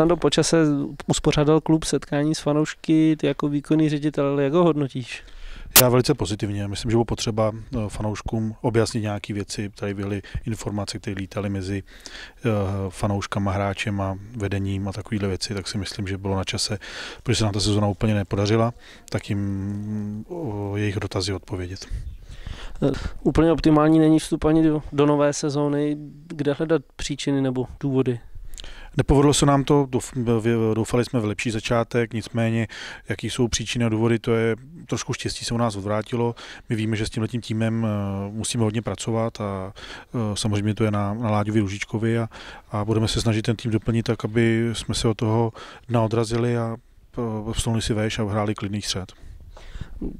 Stando počase uspořádal klub setkání s fanoušky, ty jako výkonný ředitel, jak ho hodnotíš? Já velice pozitivně. Myslím, že bylo potřeba eh, fanouškům objasnit nějaké věci. Tady byly informace, které lítaly mezi eh, fanouškama, hráčem a vedením a takovéhle věci, tak si myslím, že bylo na čase, protože se nám ta sezona úplně nepodařila, tak jim eh, jejich dotazy odpovědět. Úplně optimální není vstup ani do, do nové sezóny. Kde hledat příčiny nebo důvody Nepovedlo se nám to, doufali jsme v lepší začátek, nicméně jaký jsou příčiny a důvody, to je trošku štěstí se u nás odvrátilo. My víme, že s tím letním týmem eh, musíme hodně pracovat a eh, samozřejmě to je na, na Láďovi Ružičkovi a, a budeme se snažit ten tým doplnit tak, aby jsme se od toho dna odrazili a eh, vstoupili si veš a hráli klidný střed.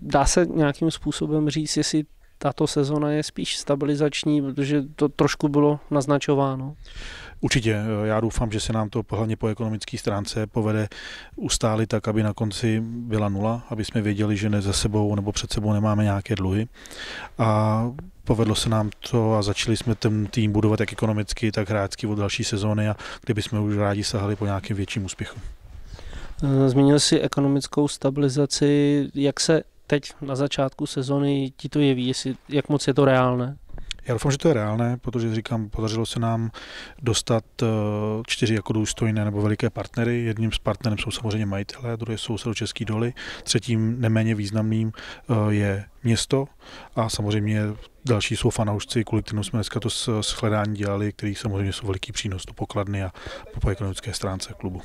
Dá se nějakým způsobem říct, jestli tato sezona je spíš stabilizační, protože to trošku bylo naznačováno. Určitě, já doufám, že se nám to hlavně po ekonomické stránce povede ustálit tak, aby na konci byla nula, aby jsme věděli, že ne za sebou nebo před sebou nemáme nějaké dluhy. A povedlo se nám to a začali jsme ten tým budovat jak ekonomicky, tak hráčsky od další sezóny a kdyby jsme už rádi sahali po nějakém větším úspěchu. Zmínil si ekonomickou stabilizaci. Jak se teď na začátku sezony ti to jeví, jestli, jak moc je to reálné? Já doufám, že to je reálné, protože říkám, podařilo se nám dostat eh, čtyři jako důstojné nebo veliké partnery. Jedním z partnerem jsou samozřejmě majitelé, druhý jsou Český doly, třetím neméně významným eh, je město a samozřejmě další jsou fanoušci, kvůli kterým jsme dneska to shledání dělali, který samozřejmě jsou veliký přínos do pokladny a po ekonomické stránce klubu.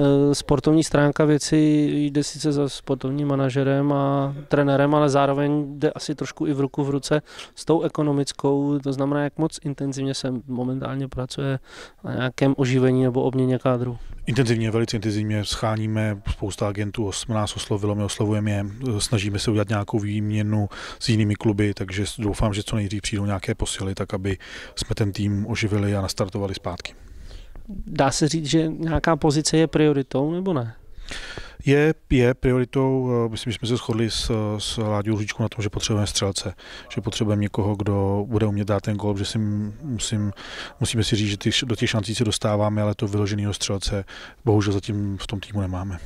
Eh, sportovní stránka věci jde sice za sportovním manažerem a trenérem, ale zároveň jde asi trošku i v ruku v ruce s tou ekonomickou, to znamená, jak moc intenzivně se momentálně pracuje na nějakém oživení nebo obměně kádru. Intenzivně, velice intenzivně scháníme spousta agentů, nás oslovilo, my oslovujeme je, snažíme se udělat nějakou výměnu s jinými kluby, takže doufám, že co nejdřív přijdou nějaké posily, tak aby jsme ten tým oživili a nastartovali zpátky dá se říct, že nějaká pozice je prioritou nebo ne? Je, je prioritou, eh, myslím, že jsme se shodli s, s Láďou Hříčkou na tom, že potřebujeme střelce, že potřebujeme někoho, kdo bude umět dát ten gol, že si musím, musíme si říct, že ty, do těch šancí se dostáváme, ale to vyloženého střelce bohužel zatím v tom týmu nemáme.